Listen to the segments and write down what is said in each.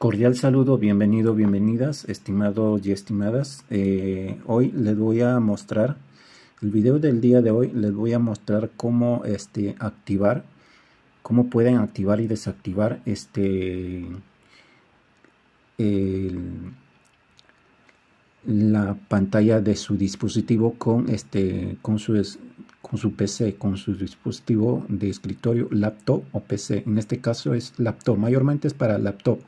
Cordial saludo, bienvenido, bienvenidas, estimados y estimadas. Eh, hoy les voy a mostrar, el video del día de hoy les voy a mostrar cómo este, activar, cómo pueden activar y desactivar este, la pantalla de su dispositivo con, este, con, su, con su PC, con su dispositivo de escritorio, laptop o PC. En este caso es laptop, mayormente es para laptop.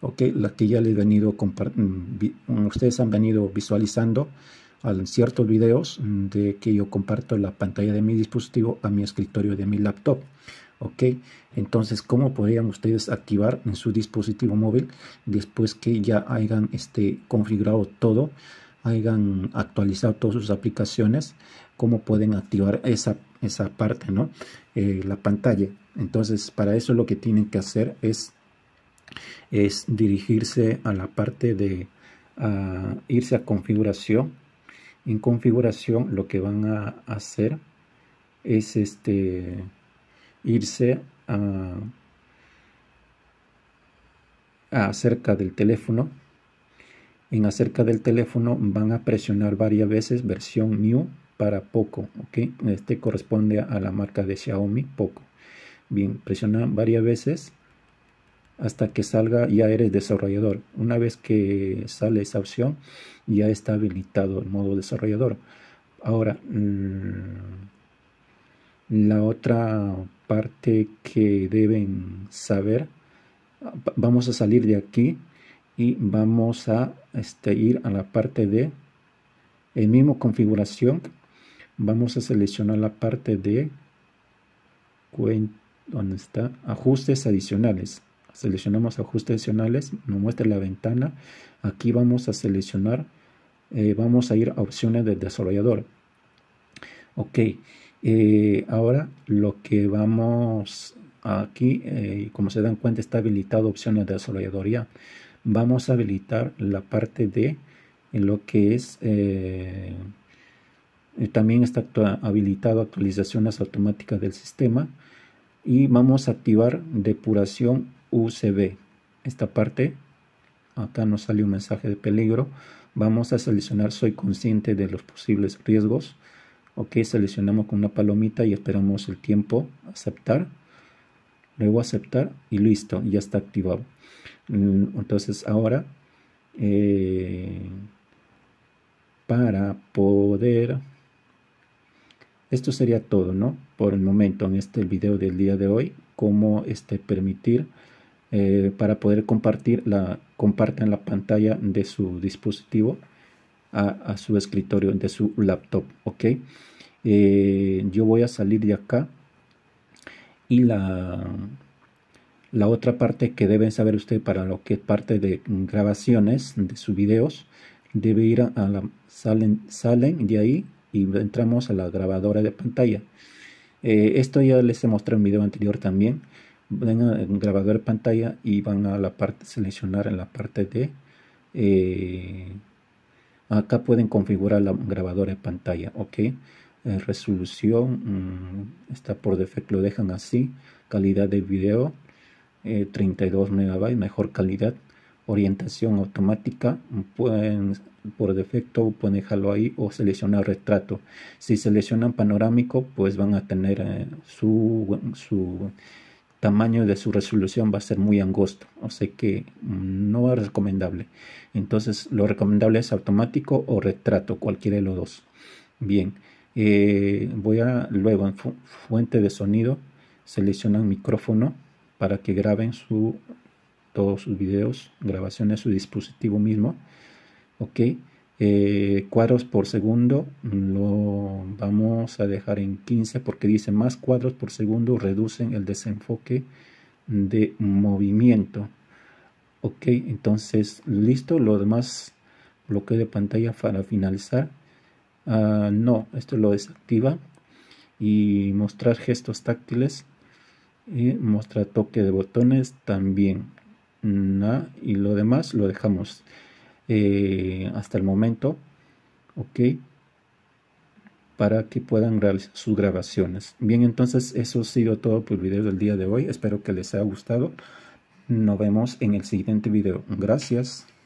Ok, la que ya les he venido mm, mm, ustedes han venido visualizando en ciertos videos de que yo comparto la pantalla de mi dispositivo a mi escritorio de mi laptop. ¿ok? Entonces, ¿cómo podrían ustedes activar en su dispositivo móvil después que ya hayan este, configurado todo, hayan actualizado todas sus aplicaciones? ¿Cómo pueden activar esa, esa parte, ¿no? Eh, la pantalla. Entonces, para eso lo que tienen que hacer es es dirigirse a la parte de irse a configuración. En configuración lo que van a hacer es este irse a, acerca del teléfono. En acerca del teléfono van a presionar varias veces versión new para poco, ¿ok? Este corresponde a la marca de Xiaomi poco. Bien, presionan varias veces hasta que salga ya eres desarrollador. Una vez que sale esa opción, ya está habilitado el modo desarrollador. Ahora, mm, la otra parte que deben saber, vamos a salir de aquí y vamos a este, ir a la parte de, el mismo configuración, vamos a seleccionar la parte de, donde está? Ajustes adicionales seleccionamos ajustes adicionales, nos muestra la ventana, aquí vamos a seleccionar, eh, vamos a ir a opciones de desarrollador. Ok, eh, ahora lo que vamos aquí, eh, como se dan cuenta está habilitado opciones de desarrollador ya. Vamos a habilitar la parte de lo que es... también está habilitado actualizaciones automáticas del sistema y vamos a activar depuración UCB. Esta parte, acá nos sale un mensaje de peligro. Vamos a seleccionar soy consciente de los posibles riesgos. Ok, seleccionamos con una palomita y esperamos el tiempo, aceptar. Luego aceptar y listo, ya está activado. Mm, entonces ahora eh, para poder esto sería todo, ¿no? Por el momento, en este video del día de hoy, cómo este, permitir eh, para poder compartir la, comparten la pantalla de su dispositivo a, su escritorio, de su laptop, ¿ok? Eh, yo voy a salir de acá y la, la otra parte que deben saber ustedes para lo que es parte de grabaciones de sus videos, debe ir a, la, salen, salen de ahí y entramos a la grabadora de pantalla. Eh, esto ya les he mostrado en video anterior también. Ven a grabador de pantalla y van a la parte seleccionar en la parte de eh, acá pueden configurar la grabadora de pantalla ok eh, resolución mm, está por defecto lo dejan así calidad de video 32 MB, mejor calidad orientación automática, pueden, por defecto pueden dejarlo ahí o seleccionar retrato. Si seleccionan panorámico, pues van a tener eh, su, su tamaño de su resolución va a ser muy angosto, o sea que mm, no es recomendable. Entonces lo recomendable es automático o retrato, cualquiera de los dos. Bien, eh, voy a luego en fuente de sonido, seleccionan micrófono para que graben su todos sus videos, grabaciones a su dispositivo mismo. Ok, eh, cuadros por segundo lo vamos a dejar en 15 porque dice más cuadros por segundo reducen el desenfoque de movimiento. Ok, entonces listo, lo demás bloque de pantalla para finalizar. Ah, no, esto lo desactiva y mostrar gestos táctiles y mostrar toque de botones también y lo demás lo dejamos eh, hasta el momento, ¿ok? Para que puedan realizar sus grabaciones. Bien, entonces eso ha sido todo por el video del día de hoy. Espero que les haya gustado. Nos vemos en el siguiente video. Gracias.